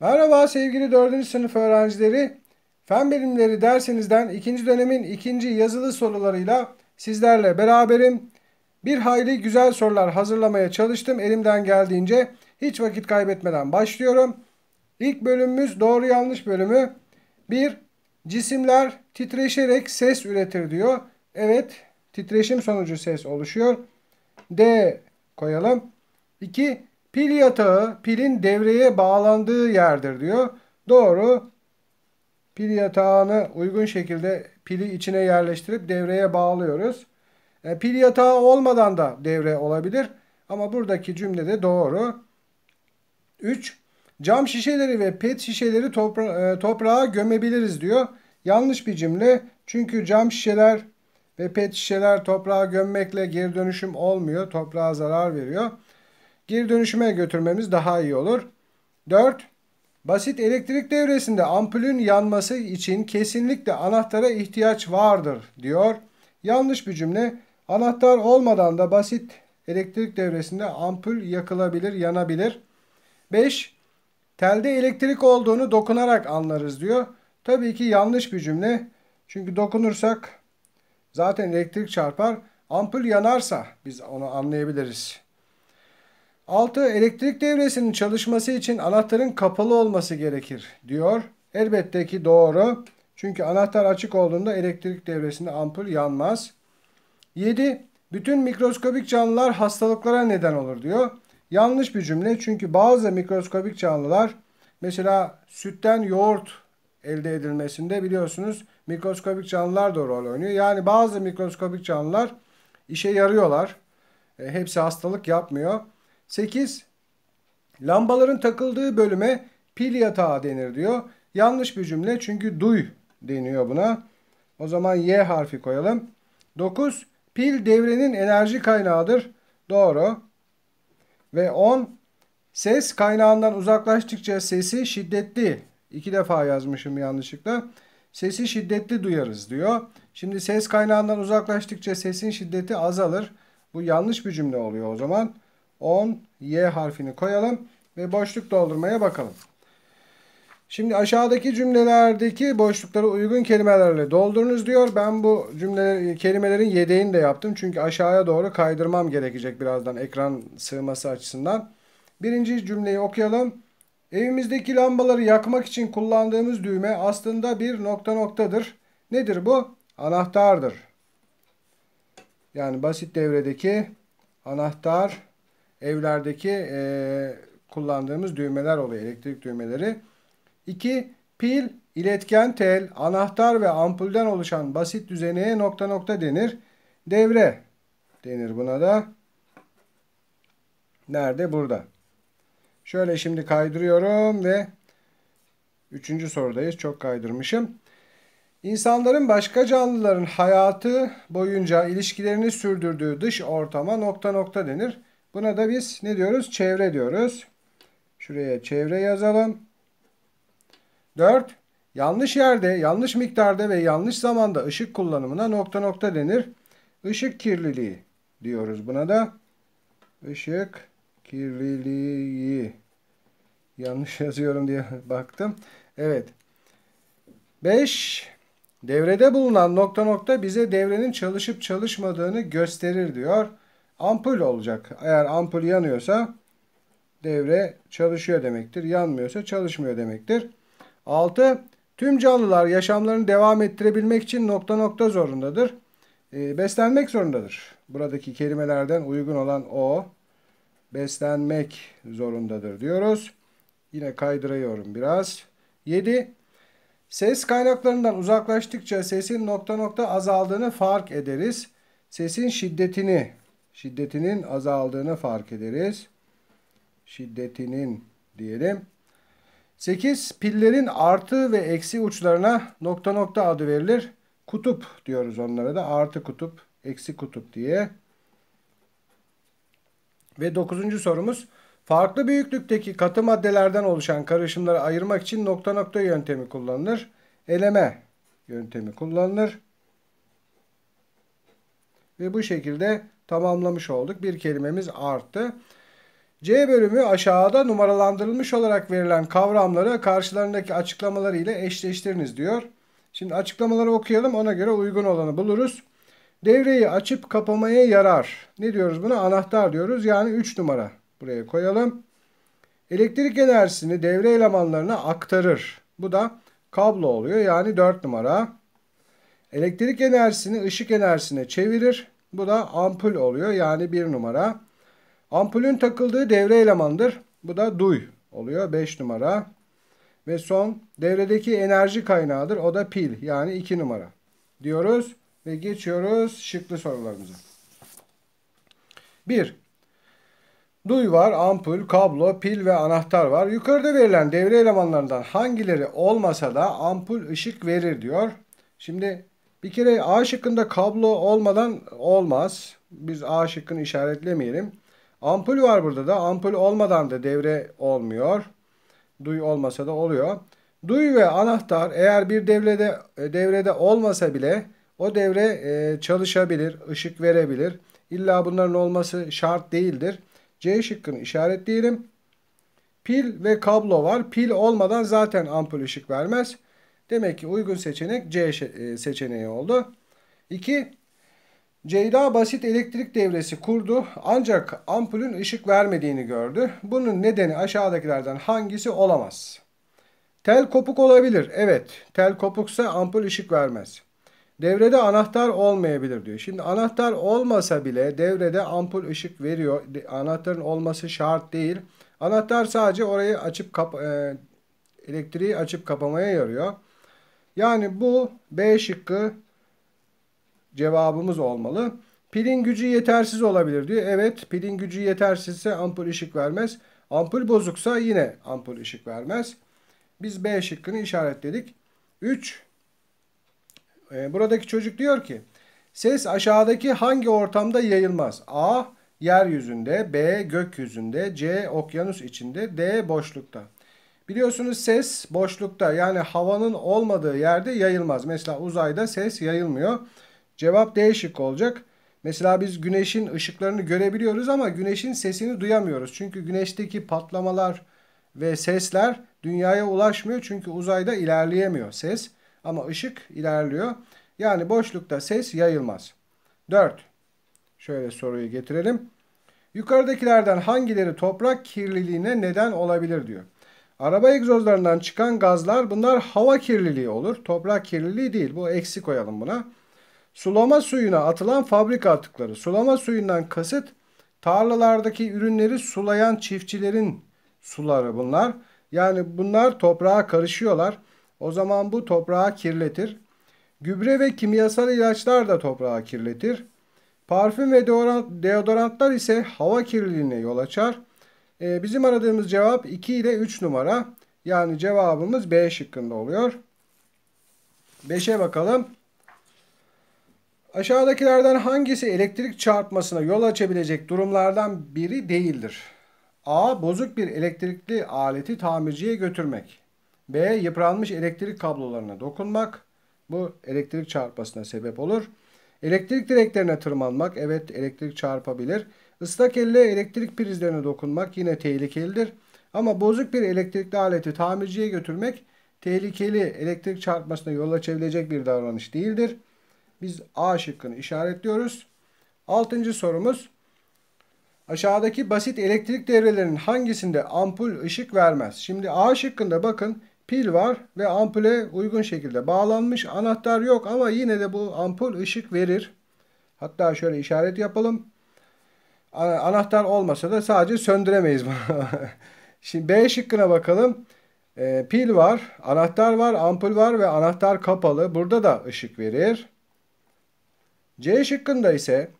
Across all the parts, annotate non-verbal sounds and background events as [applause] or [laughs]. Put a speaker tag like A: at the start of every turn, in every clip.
A: Merhaba sevgili 4. sınıf öğrencileri. Fen bilimleri dersinizden 2. dönemin 2. yazılı sorularıyla sizlerle beraberim. Bir hayli güzel sorular hazırlamaya çalıştım elimden geldiğince. Hiç vakit kaybetmeden başlıyorum. İlk bölümümüz doğru yanlış bölümü. 1. Cisimler titreşerek ses üretir diyor. Evet titreşim sonucu ses oluşuyor. D koyalım. 2. Pil yatağı pilin devreye bağlandığı yerdir diyor. Doğru. Pil yatağını uygun şekilde pili içine yerleştirip devreye bağlıyoruz. E, pil yatağı olmadan da devre olabilir. Ama buradaki cümle de doğru. 3. Cam şişeleri ve pet şişeleri topra e, toprağa gömebiliriz diyor. Yanlış bir cümle. Çünkü cam şişeler ve pet şişeler toprağa gömmekle geri dönüşüm olmuyor. Toprağa zarar veriyor geri dönüşüme götürmemiz daha iyi olur. 4. Basit elektrik devresinde ampulün yanması için kesinlikle anahtara ihtiyaç vardır diyor. Yanlış bir cümle. Anahtar olmadan da basit elektrik devresinde ampul yakılabilir, yanabilir. 5. Telde elektrik olduğunu dokunarak anlarız diyor. Tabii ki yanlış bir cümle. Çünkü dokunursak zaten elektrik çarpar. Ampul yanarsa biz onu anlayabiliriz. 6. Elektrik devresinin çalışması için anahtarın kapalı olması gerekir diyor. Elbette ki doğru. Çünkü anahtar açık olduğunda elektrik devresinde ampul yanmaz. 7. Bütün mikroskobik canlılar hastalıklara neden olur diyor. Yanlış bir cümle çünkü bazı mikroskobik canlılar mesela sütten yoğurt elde edilmesinde biliyorsunuz mikroskobik canlılar da rol oynuyor. Yani bazı mikroskobik canlılar işe yarıyorlar. E, hepsi hastalık yapmıyor. 8. Lambaların takıldığı bölüme pil yatağı denir diyor. Yanlış bir cümle çünkü duy deniyor buna. O zaman Y harfi koyalım. 9. Pil devrenin enerji kaynağıdır. Doğru. Ve 10. Ses kaynağından uzaklaştıkça sesi şiddetli. İki defa yazmışım yanlışlıkla. Sesi şiddetli duyarız diyor. Şimdi ses kaynağından uzaklaştıkça sesin şiddeti azalır. Bu yanlış bir cümle oluyor o zaman. 10 Y harfini koyalım ve boşluk doldurmaya bakalım. Şimdi aşağıdaki cümlelerdeki boşlukları uygun kelimelerle doldurunuz diyor. Ben bu cümle kelimelerin yedeğini de yaptım. Çünkü aşağıya doğru kaydırmam gerekecek birazdan ekran sığması açısından. Birinci cümleyi okuyalım. Evimizdeki lambaları yakmak için kullandığımız düğme aslında bir nokta noktadır. Nedir bu? Anahtardır. Yani basit devredeki anahtar evlerdeki e, kullandığımız düğmeler oluyor. Elektrik düğmeleri. 2. Pil, iletken tel, anahtar ve ampulden oluşan basit düzeneye nokta nokta denir. Devre denir buna da. Nerede? Burada. Şöyle şimdi kaydırıyorum ve üçüncü sorudayız. Çok kaydırmışım. İnsanların başka canlıların hayatı boyunca ilişkilerini sürdürdüğü dış ortama nokta nokta denir. Buna da biz ne diyoruz? Çevre diyoruz. Şuraya çevre yazalım. 4. Yanlış yerde, yanlış miktarda ve yanlış zamanda ışık kullanımına nokta nokta denir. Işık kirliliği diyoruz buna da. Işık kirliliği. Yanlış [laughs] yazıyorum diye baktım. Evet. 5. Devrede bulunan nokta nokta bize devrenin çalışıp çalışmadığını gösterir diyor ampul olacak. Eğer ampul yanıyorsa devre çalışıyor demektir. Yanmıyorsa çalışmıyor demektir. 6. Tüm canlılar yaşamlarını devam ettirebilmek için nokta nokta zorundadır. E, beslenmek zorundadır. Buradaki kelimelerden uygun olan o. Beslenmek zorundadır diyoruz. Yine kaydırıyorum biraz. 7. Ses kaynaklarından uzaklaştıkça sesin nokta nokta azaldığını fark ederiz. Sesin şiddetini şiddetinin azaldığını fark ederiz. Şiddetinin diyelim. 8. Pillerin artı ve eksi uçlarına nokta nokta adı verilir. Kutup diyoruz onlara da. Artı kutup, eksi kutup diye. Ve 9. sorumuz. Farklı büyüklükteki katı maddelerden oluşan karışımları ayırmak için nokta nokta yöntemi kullanılır. Eleme yöntemi kullanılır. Ve bu şekilde tamamlamış olduk. Bir kelimemiz arttı. C bölümü aşağıda numaralandırılmış olarak verilen kavramları karşılarındaki açıklamaları ile eşleştiriniz diyor. Şimdi açıklamaları okuyalım ona göre uygun olanı buluruz. Devreyi açıp kapamaya yarar. Ne diyoruz buna? Anahtar diyoruz. Yani 3 numara buraya koyalım. Elektrik enerjisini devre elemanlarına aktarır. Bu da kablo oluyor. Yani 4 numara. Elektrik enerjisini ışık enerjisine çevirir. Bu da ampul oluyor. Yani bir numara. Ampulün takıldığı devre elemandır. Bu da duy oluyor. 5 numara. Ve son devredeki enerji kaynağıdır. O da pil. Yani 2 numara. Diyoruz ve geçiyoruz şıklı sorularımıza. 1. Duy var, ampul, kablo, pil ve anahtar var. Yukarıda verilen devre elemanlarından hangileri olmasa da ampul ışık verir diyor. Şimdi bir kere A şıkkında kablo olmadan olmaz. Biz A şıkkını işaretlemeyelim. Ampul var burada da. Ampul olmadan da devre olmuyor. Duy olmasa da oluyor. Duy ve anahtar eğer bir devrede e, devrede olmasa bile o devre e, çalışabilir, ışık verebilir. İlla bunların olması şart değildir. C şıkkını işaretleyelim. Pil ve kablo var. Pil olmadan zaten ampul ışık vermez. Demek ki uygun seçenek C e, seçeneği oldu. 2. Ceyda basit elektrik devresi kurdu ancak ampulün ışık vermediğini gördü. Bunun nedeni aşağıdakilerden hangisi olamaz? Tel kopuk olabilir. Evet tel kopuksa ampul ışık vermez. Devrede anahtar olmayabilir diyor. Şimdi anahtar olmasa bile devrede ampul ışık veriyor. Anahtarın olması şart değil. Anahtar sadece orayı açıp kap e elektriği açıp kapamaya yarıyor. Yani bu B şıkkı cevabımız olmalı. Pilin gücü yetersiz olabilir diyor. Evet pilin gücü yetersizse ampul ışık vermez. Ampul bozuksa yine ampul ışık vermez. Biz B şıkkını işaretledik. 3. E, buradaki çocuk diyor ki ses aşağıdaki hangi ortamda yayılmaz? A. Yeryüzünde. B. Gökyüzünde. C. Okyanus içinde. D. Boşlukta. Biliyorsunuz ses boşlukta yani havanın olmadığı yerde yayılmaz. Mesela uzayda ses yayılmıyor. Cevap değişik olacak. Mesela biz güneşin ışıklarını görebiliyoruz ama güneşin sesini duyamıyoruz. Çünkü güneşteki patlamalar ve sesler dünyaya ulaşmıyor. Çünkü uzayda ilerleyemiyor ses ama ışık ilerliyor. Yani boşlukta ses yayılmaz. 4. Şöyle soruyu getirelim. Yukarıdakilerden hangileri toprak kirliliğine neden olabilir diyor. Araba egzozlarından çıkan gazlar bunlar hava kirliliği olur. Toprak kirliliği değil. Bu eksi koyalım buna. Sulama suyuna atılan fabrika atıkları. Sulama suyundan kasıt tarlalardaki ürünleri sulayan çiftçilerin suları bunlar. Yani bunlar toprağa karışıyorlar. O zaman bu toprağı kirletir. Gübre ve kimyasal ilaçlar da toprağı kirletir. Parfüm ve deodorantlar ise hava kirliliğine yol açar. E, bizim aradığımız cevap 2 ile 3 numara. Yani cevabımız B şıkkında oluyor. 5'e bakalım. Aşağıdakilerden hangisi elektrik çarpmasına yol açabilecek durumlardan biri değildir? A. Bozuk bir elektrikli aleti tamirciye götürmek. B. Yıpranmış elektrik kablolarına dokunmak. Bu elektrik çarpmasına sebep olur. Elektrik direklerine tırmanmak. Evet elektrik çarpabilir. Islak elle elektrik prizlerine dokunmak yine tehlikelidir. Ama bozuk bir elektrikli aleti tamirciye götürmek tehlikeli elektrik çarpmasına yol açabilecek bir davranış değildir. Biz A şıkkını işaretliyoruz. Altıncı sorumuz. Aşağıdaki basit elektrik devrelerinin hangisinde ampul ışık vermez? Şimdi A şıkkında bakın pil var ve ampule uygun şekilde bağlanmış. Anahtar yok ama yine de bu ampul ışık verir. Hatta şöyle işaret yapalım. Anahtar olmasa da sadece söndüremeyiz. [laughs] Şimdi B şıkkına bakalım. E, pil var, anahtar var, ampul var ve anahtar kapalı. Burada da ışık verir. C şıkkında ise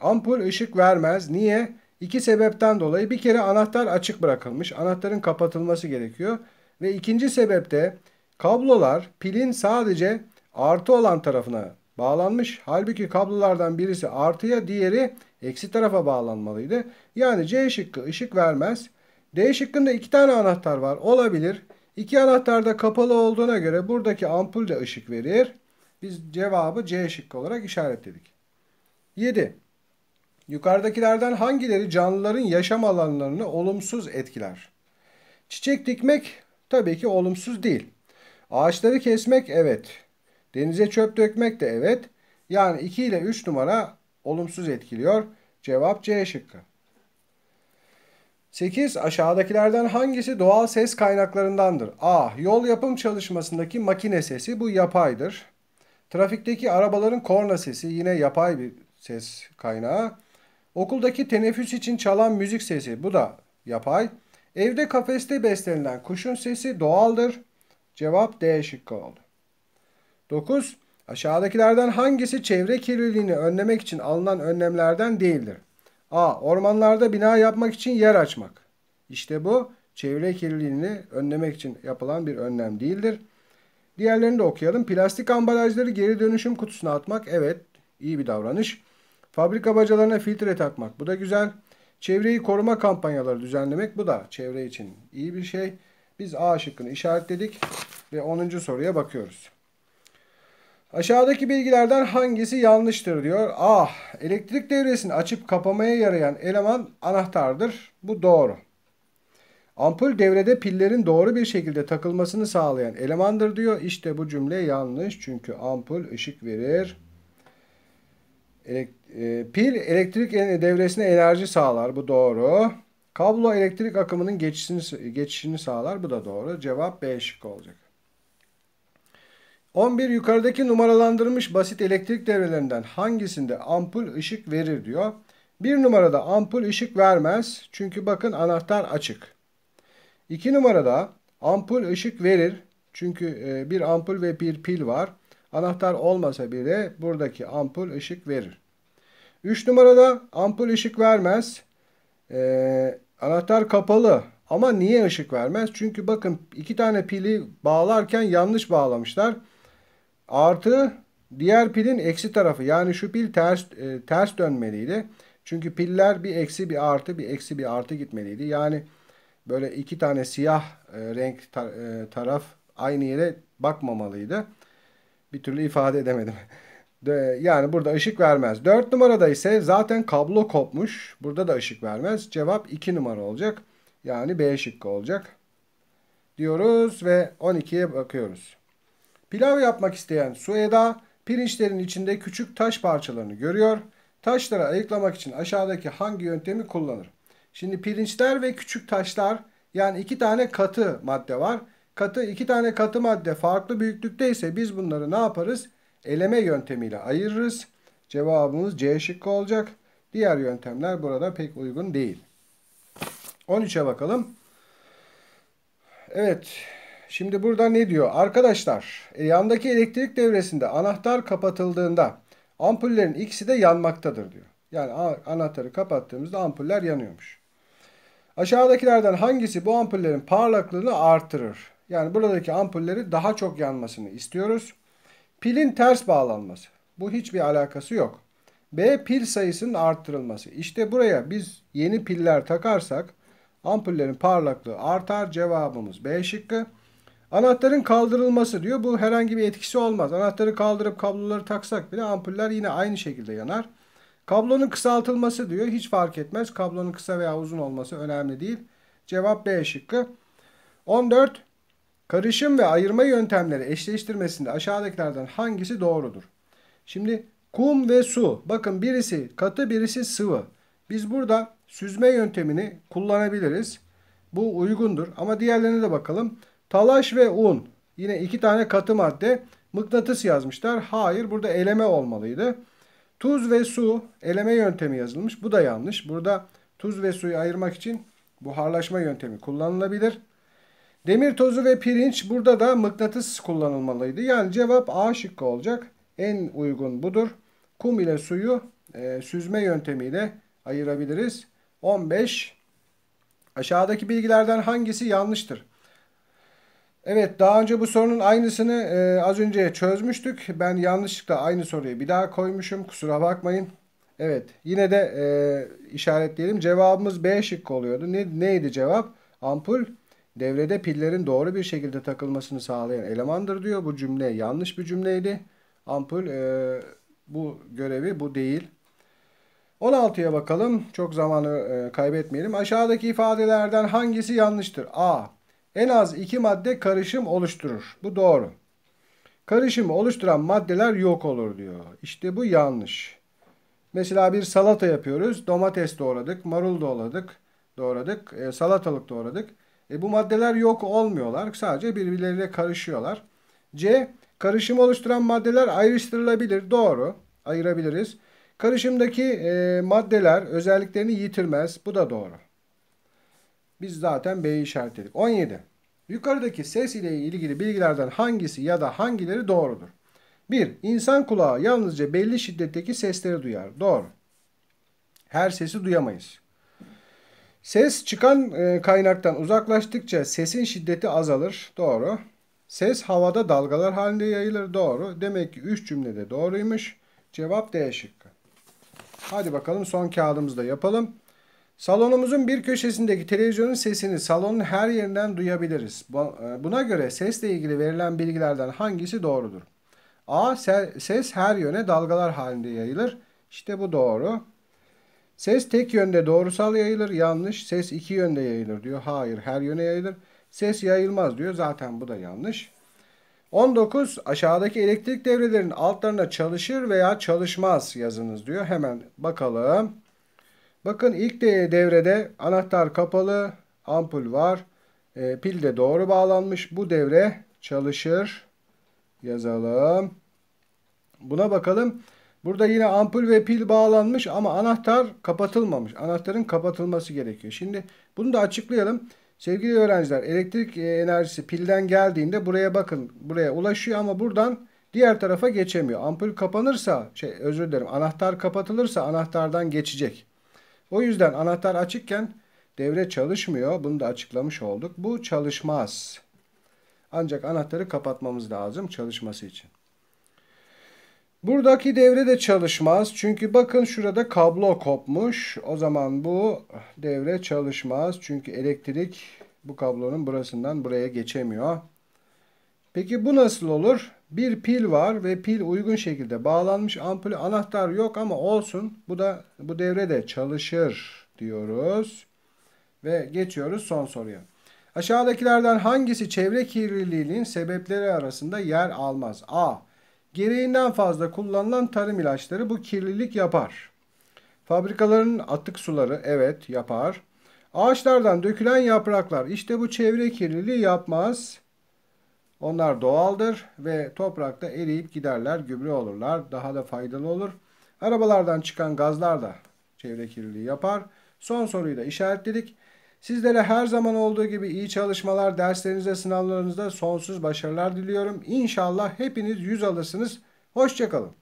A: ampul ışık vermez. Niye? İki sebepten dolayı bir kere anahtar açık bırakılmış. Anahtarın kapatılması gerekiyor. Ve ikinci sebepte kablolar pilin sadece artı olan tarafına bağlanmış. Halbuki kablolardan birisi artıya diğeri eksi tarafa bağlanmalıydı. Yani C şıkkı ışık vermez. D şıkkında iki tane anahtar var. Olabilir. İki anahtar da kapalı olduğuna göre buradaki ampul de ışık verir. Biz cevabı C şıkkı olarak işaretledik. 7. Yukarıdakilerden hangileri canlıların yaşam alanlarını olumsuz etkiler? Çiçek dikmek tabii ki olumsuz değil. Ağaçları kesmek evet. Denize çöp dökmek de evet. Yani 2 ile 3 numara olumsuz etkiliyor. Cevap C şıkkı. 8. Aşağıdakilerden hangisi doğal ses kaynaklarındandır? A. Yol yapım çalışmasındaki makine sesi bu yapaydır. Trafikteki arabaların korna sesi yine yapay bir ses kaynağı. Okuldaki teneffüs için çalan müzik sesi bu da yapay. Evde kafeste beslenilen kuşun sesi doğaldır. Cevap D şıkkı oldu. 9. Aşağıdakilerden hangisi çevre kirliliğini önlemek için alınan önlemlerden değildir? A. Ormanlarda bina yapmak için yer açmak. İşte bu çevre kirliliğini önlemek için yapılan bir önlem değildir. Diğerlerini de okuyalım. Plastik ambalajları geri dönüşüm kutusuna atmak. Evet iyi bir davranış. Fabrika bacalarına filtre takmak. Bu da güzel. Çevreyi koruma kampanyaları düzenlemek. Bu da çevre için iyi bir şey. Biz A şıkkını işaretledik ve 10. soruya bakıyoruz. Aşağıdaki bilgilerden hangisi yanlıştır diyor. Ah elektrik devresini açıp kapamaya yarayan eleman anahtardır. Bu doğru. Ampul devrede pillerin doğru bir şekilde takılmasını sağlayan elemandır diyor. İşte bu cümle yanlış çünkü ampul ışık verir. E, pil elektrik devresine enerji sağlar. Bu doğru. Kablo elektrik akımının geçişini, geçişini sağlar. Bu da doğru. Cevap B şık olacak. 11 yukarıdaki numaralandırılmış basit elektrik devrelerinden hangisinde ampul ışık verir diyor. 1 numarada ampul ışık vermez. Çünkü bakın anahtar açık. 2 numarada ampul ışık verir. Çünkü e, bir ampul ve bir pil var. Anahtar olmasa bile buradaki ampul ışık verir. 3 numarada ampul ışık vermez. Ee, anahtar kapalı. Ama niye ışık vermez? Çünkü bakın iki tane pili bağlarken yanlış bağlamışlar. Artı diğer pilin eksi tarafı yani şu pil ters e, ters dönmeliydi. Çünkü piller bir eksi bir artı bir eksi bir artı gitmeliydi. Yani böyle iki tane siyah e, renk tar e, taraf aynı yere bakmamalıydı. Bir türlü ifade edemedim. [laughs] De, yani burada ışık vermez. 4 numarada ise zaten kablo kopmuş. Burada da ışık vermez. Cevap 2 numara olacak. Yani B şıkkı olacak. Diyoruz ve 12'ye bakıyoruz. Pilav yapmak isteyen Sueda pirinçlerin içinde küçük taş parçalarını görüyor. Taşları ayıklamak için aşağıdaki hangi yöntemi kullanır? Şimdi pirinçler ve küçük taşlar yani iki tane katı madde var. Katı iki tane katı madde farklı büyüklükte ise biz bunları ne yaparız? Eleme yöntemiyle ayırırız. Cevabımız C şıkkı olacak. Diğer yöntemler burada pek uygun değil. 13'e bakalım. Evet. Şimdi burada ne diyor? Arkadaşlar e, yandaki elektrik devresinde anahtar kapatıldığında ampullerin ikisi de yanmaktadır diyor. Yani anahtarı kapattığımızda ampuller yanıyormuş. Aşağıdakilerden hangisi bu ampullerin parlaklığını artırır? Yani buradaki ampulleri daha çok yanmasını istiyoruz. Pilin ters bağlanması. Bu hiçbir alakası yok. B pil sayısının arttırılması. İşte buraya biz yeni piller takarsak ampullerin parlaklığı artar. Cevabımız B şıkkı. Anahtarın kaldırılması diyor. Bu herhangi bir etkisi olmaz. Anahtarı kaldırıp kabloları taksak bile ampuller yine aynı şekilde yanar. Kablonun kısaltılması diyor. Hiç fark etmez. Kablonun kısa veya uzun olması önemli değil. Cevap B şıkkı. 14. Karışım ve ayırma yöntemleri eşleştirmesinde aşağıdakilerden hangisi doğrudur? Şimdi kum ve su. Bakın birisi katı birisi sıvı. Biz burada süzme yöntemini kullanabiliriz. Bu uygundur ama diğerlerine de bakalım. Talaş ve un. Yine iki tane katı madde. Mıknatıs yazmışlar. Hayır burada eleme olmalıydı. Tuz ve su eleme yöntemi yazılmış. Bu da yanlış. Burada tuz ve suyu ayırmak için buharlaşma yöntemi kullanılabilir. Demir tozu ve pirinç burada da mıknatıs kullanılmalıydı. Yani cevap A şıkkı olacak. En uygun budur. Kum ile suyu e, süzme yöntemiyle ayırabiliriz. 15. Aşağıdaki bilgilerden hangisi yanlıştır? Evet daha önce bu sorunun aynısını e, az önce çözmüştük. Ben yanlışlıkla aynı soruyu bir daha koymuşum. Kusura bakmayın. Evet yine de e, işaretleyelim. Cevabımız B şıkkı oluyordu. Ne, neydi cevap? Ampul devrede pillerin doğru bir şekilde takılmasını sağlayan elemandır diyor. Bu cümle yanlış bir cümleydi. Ampul e, bu görevi bu değil. 16'ya bakalım. Çok zamanı e, kaybetmeyelim. Aşağıdaki ifadelerden hangisi yanlıştır? A en az iki madde karışım oluşturur. Bu doğru. Karışımı oluşturan maddeler yok olur diyor. İşte bu yanlış. Mesela bir salata yapıyoruz. Domates doğradık, marul doğradık, doğradık, e, salatalık doğradık. E, bu maddeler yok olmuyorlar. Sadece birbirleriyle karışıyorlar. C. Karışımı oluşturan maddeler ayrıştırılabilir. Doğru. Ayırabiliriz. Karışımdaki e, maddeler özelliklerini yitirmez. Bu da doğru. Biz zaten B'yi işaretledik. 17. Yukarıdaki ses ile ilgili bilgilerden hangisi ya da hangileri doğrudur? 1. İnsan kulağı yalnızca belli şiddetteki sesleri duyar. Doğru. Her sesi duyamayız. Ses çıkan e, kaynaktan uzaklaştıkça sesin şiddeti azalır. Doğru. Ses havada dalgalar halinde yayılır. Doğru. Demek ki 3 cümlede doğruymuş. Cevap D şıkkı. Hadi bakalım son kağıdımızı da yapalım. Salonumuzun bir köşesindeki televizyonun sesini salonun her yerinden duyabiliriz. E, buna göre sesle ilgili verilen bilgilerden hangisi doğrudur? A. Ses her yöne dalgalar halinde yayılır. İşte bu doğru. Ses tek yönde doğrusal yayılır. Yanlış. Ses iki yönde yayılır diyor. Hayır her yöne yayılır. Ses yayılmaz diyor. Zaten bu da yanlış. 19. Aşağıdaki elektrik devrelerinin altlarına çalışır veya çalışmaz yazınız diyor. Hemen bakalım. Bakın ilk devrede anahtar kapalı, ampul var. E, pil de doğru bağlanmış. Bu devre çalışır. Yazalım. Buna bakalım. Burada yine ampul ve pil bağlanmış ama anahtar kapatılmamış. Anahtarın kapatılması gerekiyor. Şimdi bunu da açıklayalım. Sevgili öğrenciler elektrik e, enerjisi pilden geldiğinde buraya bakın. Buraya ulaşıyor ama buradan diğer tarafa geçemiyor. Ampul kapanırsa şey özür dilerim anahtar kapatılırsa anahtardan geçecek. O yüzden anahtar açıkken devre çalışmıyor. Bunu da açıklamış olduk. Bu çalışmaz. Ancak anahtarı kapatmamız lazım çalışması için. Buradaki devre de çalışmaz. Çünkü bakın şurada kablo kopmuş. O zaman bu devre çalışmaz. Çünkü elektrik bu kablonun burasından buraya geçemiyor. Peki bu nasıl olur? Bir pil var ve pil uygun şekilde bağlanmış. ampul. anahtar yok ama olsun. Bu da bu devre de çalışır diyoruz. Ve geçiyoruz son soruya. Aşağıdakilerden hangisi çevre kirliliğinin sebepleri arasında yer almaz? A. Gereğinden fazla kullanılan tarım ilaçları bu kirlilik yapar. Fabrikaların atık suları evet yapar. Ağaçlardan dökülen yapraklar işte bu çevre kirliliği yapmaz. Onlar doğaldır ve toprakta eriyip giderler, gübre olurlar, daha da faydalı olur. Arabalardan çıkan gazlar da çevre kirliliği yapar. Son soruyu da işaretledik. Sizlere her zaman olduğu gibi iyi çalışmalar, derslerinizde, sınavlarınızda sonsuz başarılar diliyorum. İnşallah hepiniz yüz alırsınız. Hoşçakalın.